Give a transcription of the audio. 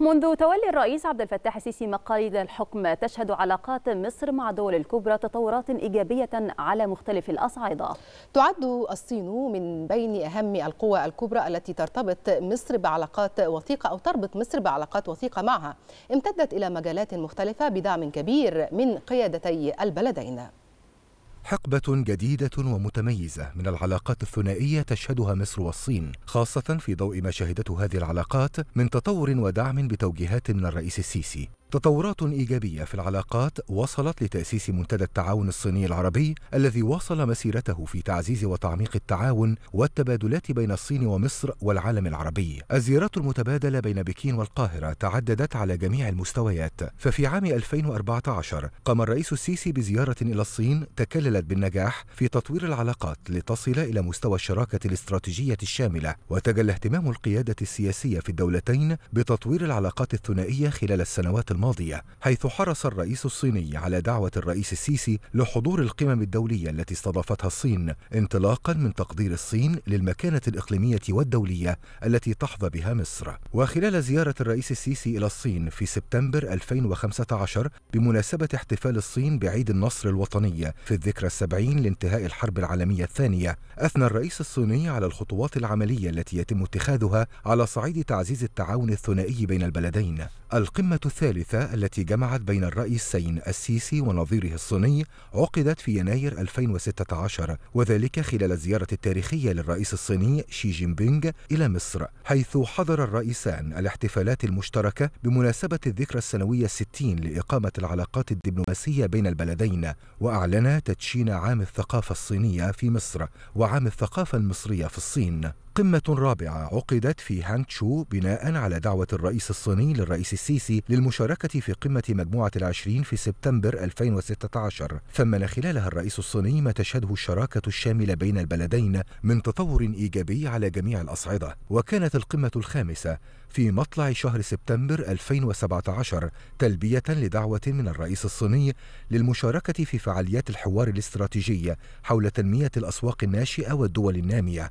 منذ تولي الرئيس عبد الفتاح السيسي مقاليد الحكم تشهد علاقات مصر مع الدول الكبرى تطورات إيجابية على مختلف الأصعدة تعد الصين من بين أهم القوى الكبرى التي ترتبط مصر بعلاقات وثيقة أو تربط مصر بعلاقات وثيقة معها امتدت إلى مجالات مختلفة بدعم كبير من قيادتي البلدين حقبة جديدة ومتميزة من العلاقات الثنائية تشهدها مصر والصين، خاصة في ضوء ما شهدته هذه العلاقات من تطور ودعم بتوجيهات من الرئيس السيسي، تطورات إيجابية في العلاقات وصلت لتأسيس منتدى التعاون الصيني العربي الذي واصل مسيرته في تعزيز وتعميق التعاون والتبادلات بين الصين ومصر والعالم العربي. الزيارات المتبادلة بين بكين والقاهرة تعددت على جميع المستويات، ففي عام 2014 قام الرئيس السيسي بزيارة إلى الصين تكللت بالنجاح في تطوير العلاقات لتصل إلى مستوى الشراكة الاستراتيجية الشاملة، وتجلى اهتمام القيادة السياسية في الدولتين بتطوير العلاقات الثنائية خلال السنوات الماضية حيث حرص الرئيس الصيني على دعوة الرئيس السيسي لحضور القمم الدولية التي استضافتها الصين انطلاقا من تقدير الصين للمكانة الإقليمية والدولية التي تحظى بها مصر وخلال زيارة الرئيس السيسي إلى الصين في سبتمبر 2015 بمناسبة احتفال الصين بعيد النصر الوطني في الذكرى السبعين لانتهاء الحرب العالمية الثانية أثنى الرئيس الصيني على الخطوات العملية التي يتم اتخاذها على صعيد تعزيز التعاون الثنائي بين البلدين القمة الثالثة الثالثة التي جمعت بين الرئيسين السيسي ونظيره الصيني عقدت في يناير 2016 وذلك خلال الزيارة التاريخية للرئيس الصيني شي جين بينغ إلى مصر حيث حضر الرئيسان الاحتفالات المشتركة بمناسبة الذكرى السنوية الستين لإقامة العلاقات الدبلوماسية بين البلدين وأعلنا تدشين عام الثقافة الصينية في مصر وعام الثقافة المصرية في الصين قمة رابعة عقدت في هانتشو بناء على دعوة الرئيس الصيني للرئيس السيسي للمشاركة في قمة مجموعة العشرين في سبتمبر 2016 ثمن خلالها الرئيس الصيني ما تشهده الشراكة الشاملة بين البلدين من تطور إيجابي على جميع الأصعدة وكانت القمة الخامسة في مطلع شهر سبتمبر 2017 تلبية لدعوة من الرئيس الصيني للمشاركة في فعاليات الحوار الاستراتيجي حول تنمية الأسواق الناشئة والدول النامية